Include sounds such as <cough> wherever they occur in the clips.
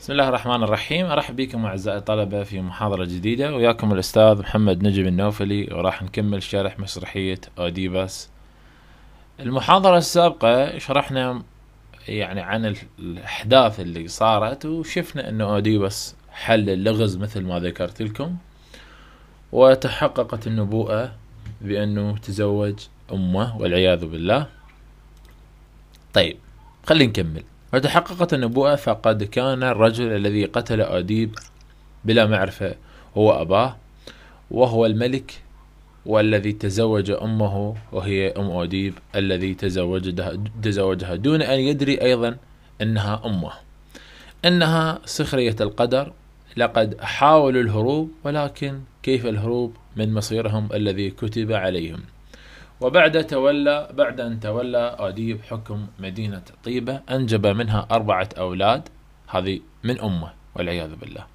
بسم الله الرحمن الرحيم ارحب بكم اعزائي الطلبه في محاضره جديده وياكم الاستاذ محمد نجم النوفلي وراح نكمل شرح مسرحيه اوديباس المحاضره السابقه شرحنا يعني عن الاحداث اللي صارت وشفنا ان اوديباس حل اللغز مثل ما ذكرت لكم وتحققت النبوءه بانه تزوج امه والعياذ بالله طيب خلينا نكمل فتحققت النبوءة فقد كان الرجل الذي قتل أديب بلا معرفة هو أباه وهو الملك والذي تزوج أمه وهي أم أديب الذي تزوجها دون أن يدري أيضا أنها أمه أنها سخرية القدر لقد حاولوا الهروب ولكن كيف الهروب من مصيرهم الذي كتب عليهم وبعد تولى بعد أن تولى أديب حكم مدينة طيبة أنجب منها أربعة أولاد هذه من أمه والعياذ بالله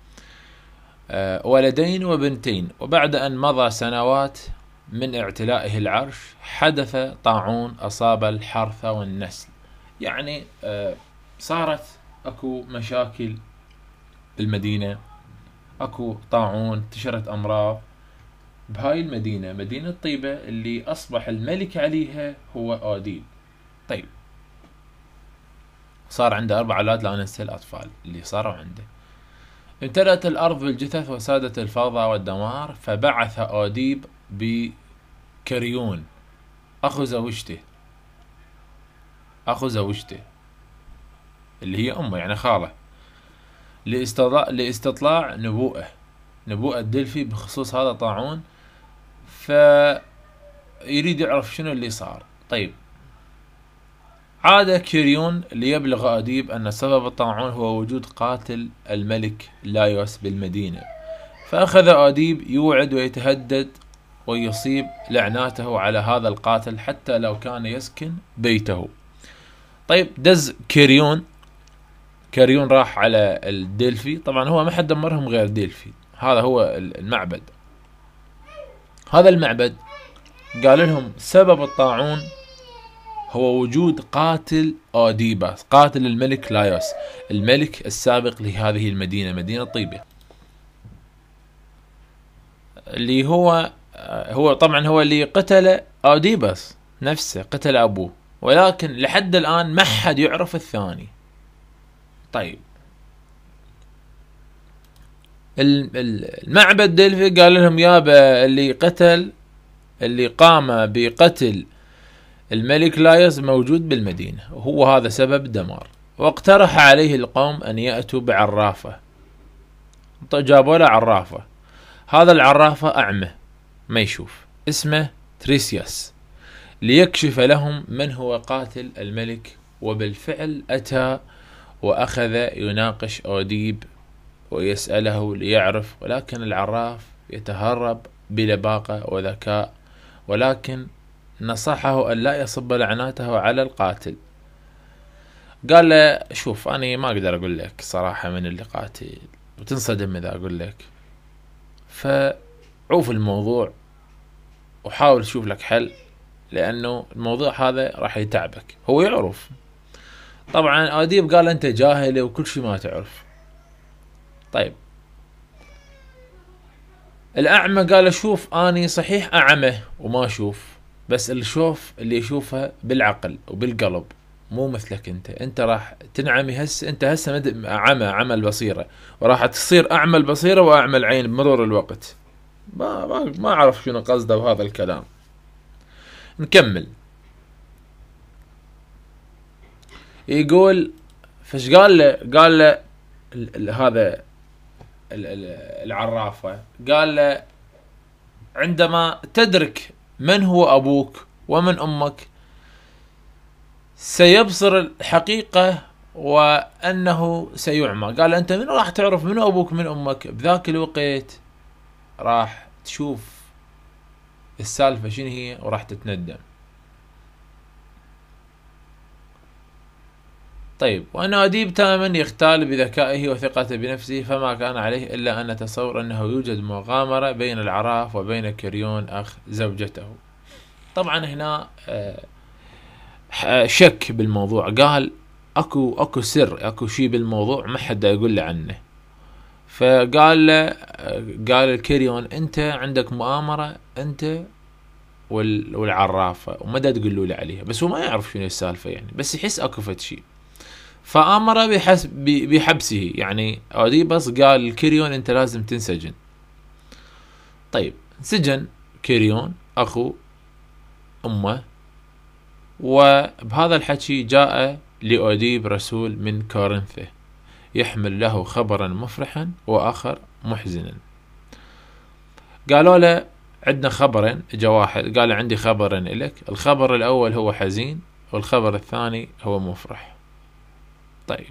آه، ولدين وبنتين وبعد أن مضى سنوات من اعتلائه العرش حدث طاعون أصاب الحرث والنسل يعني آه، صارت أكو مشاكل بالمدينة أكو طاعون انتشرت أمراض بهاي المدينة مدينة طيبة اللي أصبح الملك عليها هو أوديل طيب صار عنده أربع أولاد لا ننسى الأطفال اللي صاروا عنده امتلأت الأرض بالجثث وسادت الفوضى والدمار فبعث أوديب بكريون أخو زوجته أخو زوجته اللي هي أمه يعني خالة لاستطلاع نبوءه نبوءة دلفي بخصوص هذا طاعون يريد يعرف شنو اللي صار طيب عاد كيريون ليبلغ أديب أن سبب الطاعون هو وجود قاتل الملك لايوس بالمدينة فأخذ أديب يوعد ويتهدد ويصيب لعناته على هذا القاتل حتى لو كان يسكن بيته طيب دز كيريون كاريون راح على الديلفي طبعا هو ما حد دمرهم غير ديلفي هذا هو المعبد هذا المعبد قال لهم سبب الطاعون هو وجود قاتل أوديباس قاتل الملك لايوس الملك السابق لهذه المدينة مدينة طيبة اللي هو آه، هو طبعا هو اللي قتل أوديباس نفسه قتل أبوه ولكن لحد الآن ما حد يعرف الثاني طيب المعبد ديلفي قال لهم يابا اللي قتل اللي قام بقتل الملك لايس موجود بالمدينة وهو هذا سبب الدمار واقترح عليه القوم أن يأتوا بعرافة طيب، جابوا له عرافة هذا العرافة أعمى ما يشوف اسمه تريسياس ليكشف لهم من هو قاتل الملك وبالفعل أتى وأخذ يناقش أوديب ويسأله ليعرف ولكن العراف يتهرب بلباقة وذكاء ولكن نصحه أن لا يصب لعناته على القاتل قال له شوف أنا ما أقدر أقول لك صراحة من اللي قاتل وتنصدم إذا أقول لك فعوف الموضوع وحاول تشوف لك حل لأنه الموضوع هذا راح يتعبك هو يعرف طبعا أديب قال أنت جاهل وكل شيء ما تعرف طيب الأعمى قال أشوف أني صحيح أعمى وما أشوف بس الشوف اللي يشوفه بالعقل وبالقلب مو مثلك انت انت راح تنعمي هسه انت هسه اعمى عمى البصيره وراح تصير اعمى البصيره واعمى العين بمرور الوقت ما ما ما اعرف شنو قصده بهذا الكلام نكمل يقول فش قال له قال له هذا العرافة قال له عندما تدرك من هو أبوك ومن أمك سيبصر الحقيقة وأنه سيعمى قال أنت من راح تعرف من أبوك من أمك بذاك الوقت راح تشوف السالفة شنو هي وراح تتندم طيب وأن أديب تماما يختال بذكائه وثقته بنفسه فما كان عليه إلا أن نتصور أنه يوجد مغامرة بين العراف وبين كريون أخ زوجته طبعا هنا آه، آه، شك بالموضوع قال اكو اكو سر اكو شيء بالموضوع ما حد يقول له عنه فقال له آه، قال الكريون انت عندك مؤامره انت والعرافه وما تقولوا له عليها بس هو ما يعرف شنو السالفه يعني بس يحس اكو فد شيء فامر بحبسه يعني اوديبس قال لكيريون انت لازم تنسجن طيب انسجن كيريون اخو امه وبهذا الحكي جاء لأوديب رسول من كورنثة يحمل له خبرا مفرحا وآخر محزنا قالوا له عندنا خبرين جا واحد قال عندي خبرين لك الخبر الأول هو حزين والخبر الثاني هو مفرح طيب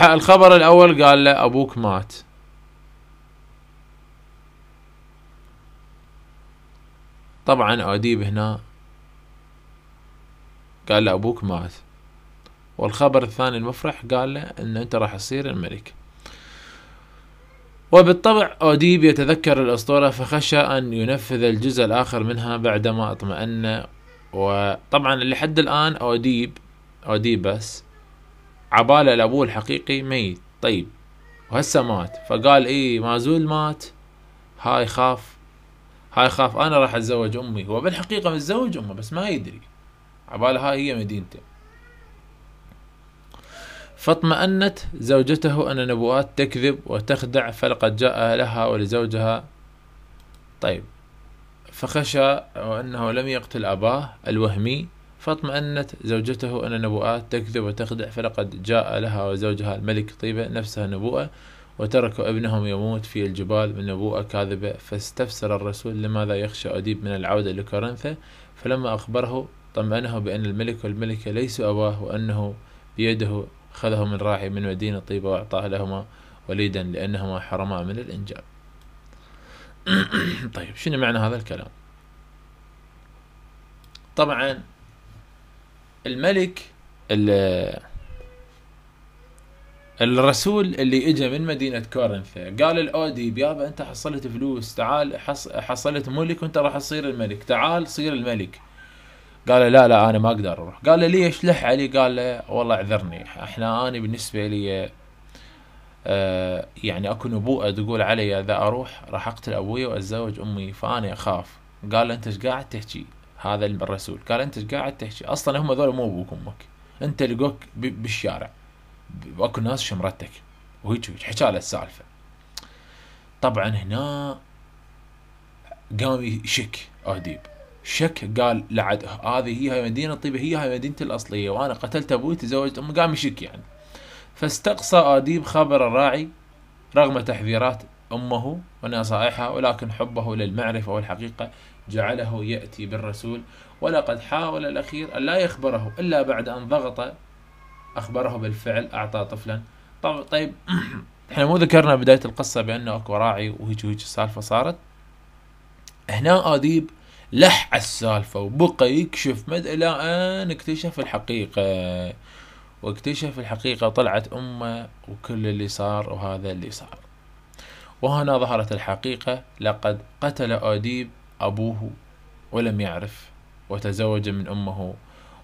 الخبر الأول قال له أبوك مات طبعا أديب هنا قال له أبوك مات والخبر الثاني المفرح قال له أن أنت راح تصير الملك وبالطبع أوديب يتذكر الأسطورة فخشى أن ينفذ الجزء الآخر منها بعدما اطمأن وطبعا لحد الآن أوديب أوديبس عباله الابوه الحقيقي ميت طيب وهسه مات فقال ايه مازول مات هاي خاف هاي خاف انا راح اتزوج امي هو بالحقيقه متزوج امه بس ما يدري عباله هاي هي مدينته فاطمأنت زوجته أن النبوات تكذب وتخدع فلقد جاء لها ولزوجها طيب فخشى أنه لم يقتل أباه الوهمي فاطمأنت زوجته أن النبوءات تكذب وتخدع فلقد جاء لها وزوجها الملك طيبة نفسها نبوءة وتركوا ابنهم يموت في الجبال من نبوءة كاذبة فاستفسر الرسول لماذا يخشى أديب من العودة لكورنثة فلما أخبره طمأنه بأن الملك والملكة ليسوا أباه وأنه بيده خذه من راعي من مدينة طيبة وأعطاه لهما وليدا لأنهما حرما من الإنجاب <coughs> طيب شنو معنى هذا الكلام طبعا الملك الرسول اللي اجى من مدينه كورنث قال الاودي يابا انت حصلت فلوس تعال حصلت ملك وانت راح تصير الملك تعال صير الملك قال لا لا انا ما اقدر اروح قال لي ليش لح علي قال له والله اعذرني احنا انا بالنسبه لي آه، يعني اكو نبوءه تقول علي اذا اروح راح اقتل ابوي واتزوج امي فاني اخاف قال له انت ايش قاعد تحكي هذا الرسول قال انت قاعد تحكي اصلا هم ذول مو ابوك وامك انت لقوك بالشارع واكو ناس شمرتك وهيك حكى له السالفه طبعا هنا قام يشك اهديب شك قال لعد هذه هي هاي مدينة طيبة هي هاي مدينتي الأصلية وأنا قتلت أبوي تزوجت أمي قام يشك يعني فاستقصى أديب خبر الراعي رغم تحذيرات أمه ونصائحها ولكن حبه للمعرفة والحقيقة جعله يأتي بالرسول ولقد حاول الأخير أن لا يخبره إلا بعد أن ضغط أخبره بالفعل أعطى طفلا طيب <clears throat> احنا مو ذكرنا بداية القصة بأنه أكو راعي وهيج وهيج السالفة صارت هنا أديب لح السالفة وبقى يكشف مد إلى أن اكتشف الحقيقة واكتشف الحقيقة طلعت أمه وكل اللي صار وهذا اللي صار وهنا ظهرت الحقيقة لقد قتل أوديب أبوه ولم يعرف وتزوج من أمه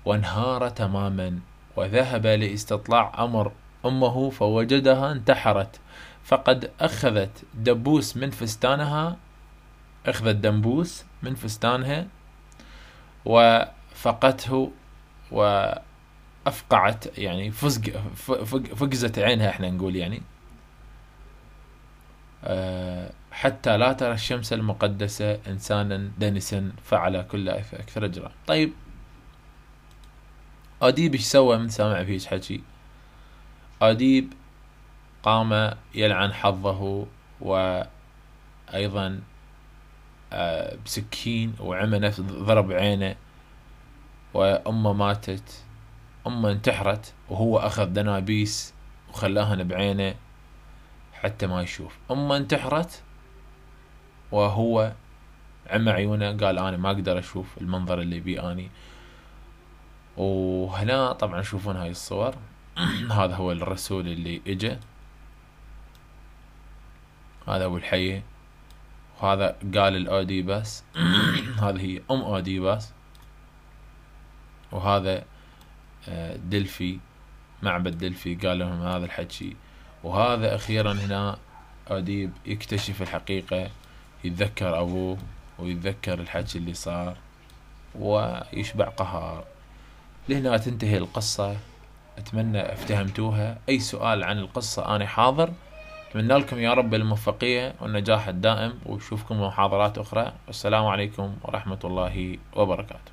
وانهار تماما وذهب لاستطلاع أمر أمه فوجدها انتحرت فقد أخذت دبوس من فستانها أخذت دبوس من فستانها وفقته وأفقعت يعني فزق فقزت عينها احنا نقول يعني آه، حتى لا ترى الشمس المقدسة إنسانا دنسا فعل كل أكثر أجرا طيب أديب إيش سوى من سامع فيش حكي أديب قام يلعن حظه وأيضا آه، بسكين وعمى نفس ضرب عينه وأمه ماتت أمه انتحرت وهو أخذ دنابيس وخلاهن بعينه حتى ما يشوف أما انتحرت وهو عمى عيونه قال أنا ما أقدر أشوف المنظر اللي بي أني وهنا طبعا شوفون هاي الصور <clears throat> هذا هو الرسول اللي اجى هذا هو الحيه وهذا قال الاودي بس <clears throat> هذه ام اودي بس وهذا آه، دلفي معبد دلفي قال لهم هذا الحكي وهذا أخيرا هنا أديب يكتشف الحقيقة يتذكر أبوه ويتذكر الحكي اللي صار ويشبع قهار لهنا تنتهي القصة أتمنى افتهمتوها أي سؤال عن القصة أنا حاضر أتمنى لكم يا رب الموفقية والنجاح الدائم وشوفكم محاضرات أخرى والسلام عليكم ورحمة الله وبركاته